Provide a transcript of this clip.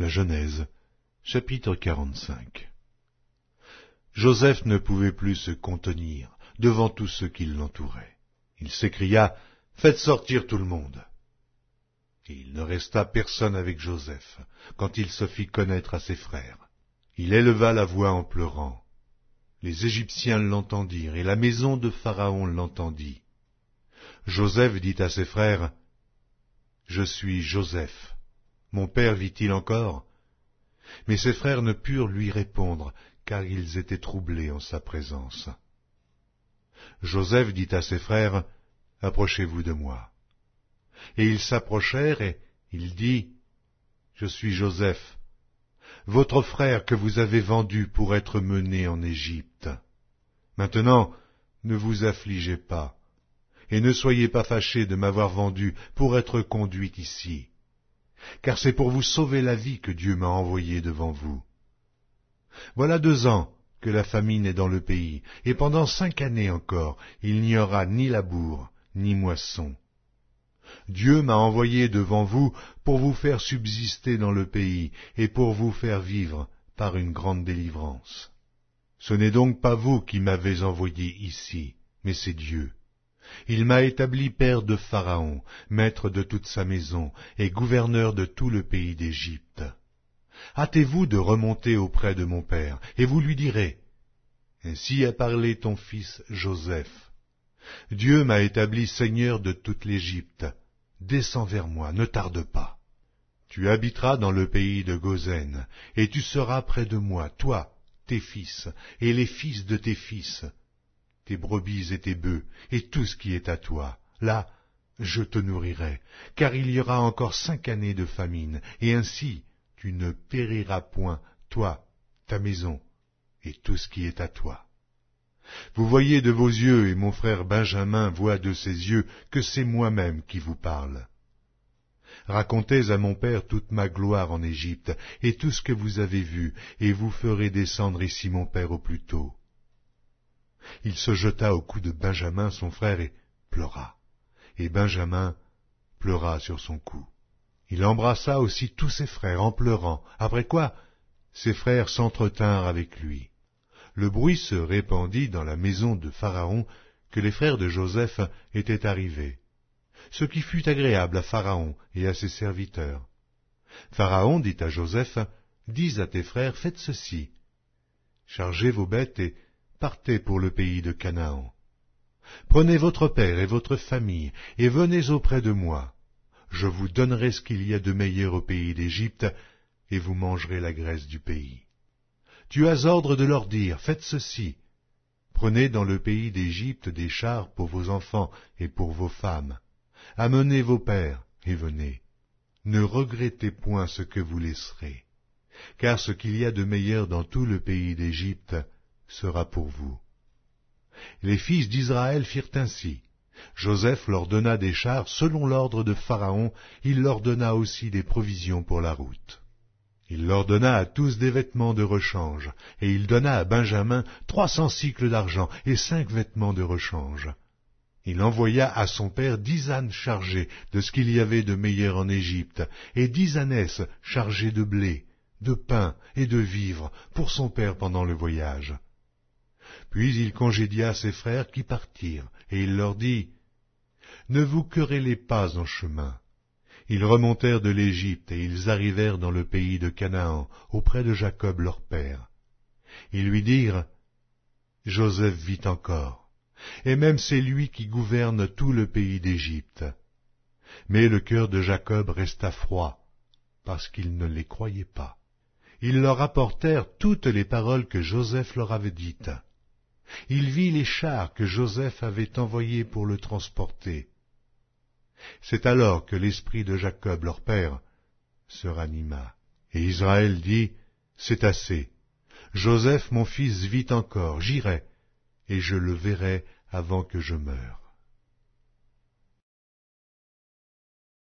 La Genèse, chapitre 45 Joseph ne pouvait plus se contenir devant tous ceux qui l'entouraient. Il s'écria, Faites sortir tout le monde. Et il ne resta personne avec Joseph quand il se fit connaître à ses frères. Il éleva la voix en pleurant. Les Égyptiens l'entendirent et la maison de Pharaon l'entendit. Joseph dit à ses frères, Je suis Joseph mon père vit-il encore mais ses frères ne purent lui répondre, car ils étaient troublés en sa présence. Joseph dit à ses frères, Approchez-vous de moi. Et ils s'approchèrent, et il dit, Je suis Joseph, votre frère que vous avez vendu pour être mené en Égypte. Maintenant, ne vous affligez pas, et ne soyez pas fâchés de m'avoir vendu pour être conduit ici car c'est pour vous sauver la vie que Dieu m'a envoyé devant vous. Voilà deux ans que la famine est dans le pays, et pendant cinq années encore il n'y aura ni labour, ni moisson. Dieu m'a envoyé devant vous pour vous faire subsister dans le pays, et pour vous faire vivre par une grande délivrance. Ce n'est donc pas vous qui m'avez envoyé ici, mais c'est Dieu. Il m'a établi père de Pharaon, maître de toute sa maison, et gouverneur de tout le pays d'Égypte. Hâtez-vous de remonter auprès de mon père, et vous lui direz, Ainsi a parlé ton fils Joseph. Dieu m'a établi seigneur de toute l'Égypte. Descends vers moi, ne tarde pas. Tu habiteras dans le pays de Gozen, et tu seras près de moi, toi, tes fils, et les fils de tes fils, tes brebis et tes bœufs, et tout ce qui est à toi. Là, je te nourrirai, car il y aura encore cinq années de famine, et ainsi tu ne périras point, toi, ta maison, et tout ce qui est à toi. Vous voyez de vos yeux, et mon frère Benjamin voit de ses yeux, que c'est moi-même qui vous parle. Racontez à mon père toute ma gloire en Égypte, et tout ce que vous avez vu, et vous ferez descendre ici mon père au plus tôt il se jeta au cou de Benjamin, son frère, et pleura. Et Benjamin pleura sur son cou. Il embrassa aussi tous ses frères en pleurant, après quoi ses frères s'entretinrent avec lui. Le bruit se répandit dans la maison de Pharaon que les frères de Joseph étaient arrivés, ce qui fut agréable à Pharaon et à ses serviteurs. Pharaon dit à Joseph, Dis à tes frères, faites ceci, chargez vos bêtes et partez pour le pays de Canaan. Prenez votre père et votre famille, et venez auprès de moi. Je vous donnerai ce qu'il y a de meilleur au pays d'Égypte, et vous mangerez la graisse du pays. Tu as ordre de leur dire, faites ceci. Prenez dans le pays d'Égypte des chars pour vos enfants et pour vos femmes. Amenez vos pères, et venez. Ne regrettez point ce que vous laisserez, car ce qu'il y a de meilleur dans tout le pays d'Égypte, sera pour vous. Les fils d'Israël firent ainsi. Joseph leur donna des chars selon l'ordre de Pharaon, il leur donna aussi des provisions pour la route. Il leur donna à tous des vêtements de rechange, et il donna à Benjamin trois cents cycles d'argent et cinq vêtements de rechange. Il envoya à son père dix ânes chargés de ce qu'il y avait de meilleur en Égypte, et dix ânesses chargées de blé, de pain et de vivres pour son père pendant le voyage. Puis il congédia ses frères qui partirent, et il leur dit, Ne vous querellez pas en chemin. Ils remontèrent de l'Égypte, et ils arrivèrent dans le pays de Canaan, auprès de Jacob leur père. Ils lui dirent, Joseph vit encore, et même c'est lui qui gouverne tout le pays d'Égypte. Mais le cœur de Jacob resta froid, parce qu'il ne les croyait pas. Ils leur apportèrent toutes les paroles que Joseph leur avait dites. Il vit les chars que Joseph avait envoyés pour le transporter. C'est alors que l'esprit de Jacob, leur père, se ranima. Et Israël dit, C'est assez. Joseph, mon fils, vit encore, j'irai, et je le verrai avant que je meure.